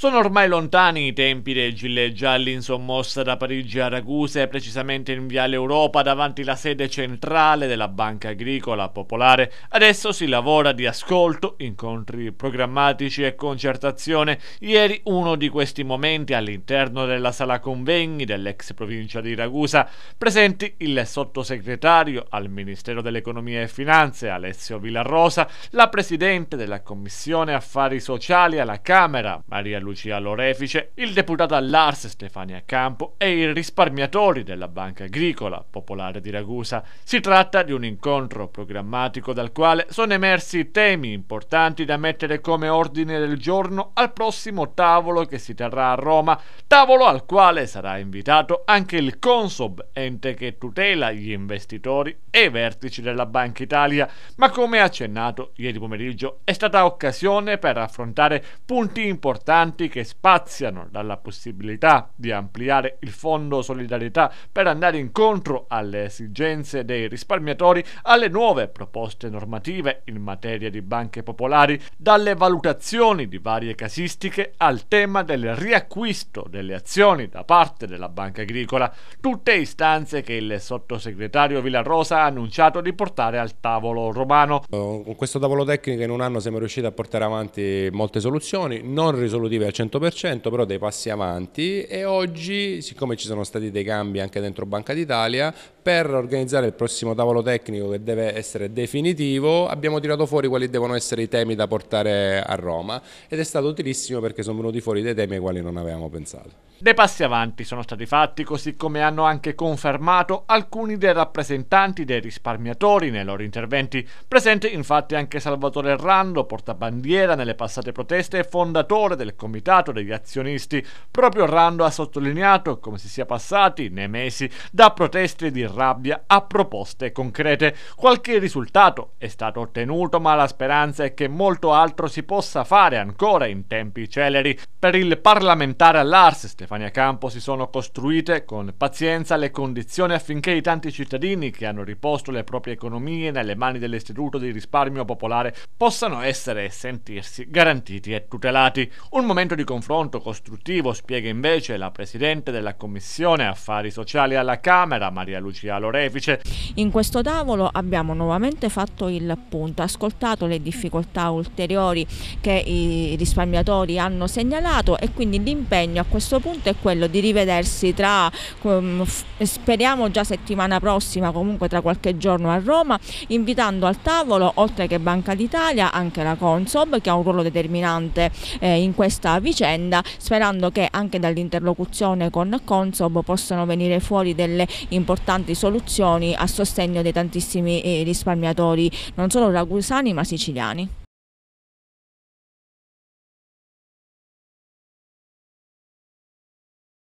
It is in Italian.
Sono ormai lontani i tempi dei gilet gialli in sommossa da Parigi a Ragusa e precisamente in Viale Europa davanti la sede centrale della Banca Agricola Popolare. Adesso si lavora di ascolto, incontri programmatici e concertazione. Ieri uno di questi momenti all'interno della sala convegni dell'ex provincia di Ragusa, presenti il sottosegretario al Ministero dell'Economia e Finanze Alessio Villarrosa, la presidente della Commissione Affari Sociali alla Camera Maria Luisa Lucia Lorefice, il deputato all'Ars Stefania Campo e i risparmiatori della Banca Agricola Popolare di Ragusa. Si tratta di un incontro programmatico dal quale sono emersi temi importanti da mettere come ordine del giorno al prossimo tavolo che si terrà a Roma, tavolo al quale sarà invitato anche il Consob, ente che tutela gli investitori e i vertici della Banca Italia, ma come accennato ieri pomeriggio è stata occasione per affrontare punti importanti contenuti che spaziano dalla possibilità di ampliare il fondo solidarietà per andare incontro alle esigenze dei risparmiatori alle nuove proposte normative in materia di banche popolari, dalle valutazioni di varie casistiche al tema del riacquisto delle azioni da parte della banca agricola, tutte istanze che il sottosegretario Villarosa ha annunciato di portare al tavolo romano. Con questo tavolo tecnico in un anno siamo riusciti a portare avanti molte soluzioni non risolutive al 100%, però dei passi avanti e oggi, siccome ci sono stati dei cambi anche dentro Banca d'Italia, per organizzare il prossimo tavolo tecnico che deve essere definitivo, abbiamo tirato fuori quali devono essere i temi da portare a Roma ed è stato utilissimo perché sono venuti fuori dei temi ai quali non avevamo pensato. Dei passi avanti sono stati fatti, così come hanno anche confermato alcuni dei rappresentanti dei risparmiatori nei loro interventi. Presente infatti anche Salvatore Errando, portabandiera nelle passate proteste e fondatore del comitato comitato degli azionisti. Proprio Rando ha sottolineato come si sia passati nei mesi da proteste di rabbia a proposte concrete. Qualche risultato è stato ottenuto, ma la speranza è che molto altro si possa fare ancora in tempi celeri. Per il parlamentare all'Ars Stefania Campo si sono costruite con pazienza le condizioni affinché i tanti cittadini che hanno riposto le proprie economie nelle mani dell'Istituto di risparmio popolare possano essere e sentirsi garantiti e tutelati. Un momento momento di confronto costruttivo, spiega invece la Presidente della Commissione Affari Sociali alla Camera, Maria Lucia Lorefice. In questo tavolo abbiamo nuovamente fatto il punto, ascoltato le difficoltà ulteriori che i risparmiatori hanno segnalato e quindi l'impegno a questo punto è quello di rivedersi tra, ehm, speriamo già settimana prossima, comunque tra qualche giorno a Roma, invitando al tavolo, oltre che Banca d'Italia, anche la Consob che ha un ruolo determinante eh, in questa vicenda sperando che anche dall'interlocuzione con Consob possano venire fuori delle importanti soluzioni a sostegno dei tantissimi eh, risparmiatori non solo ragusani ma siciliani.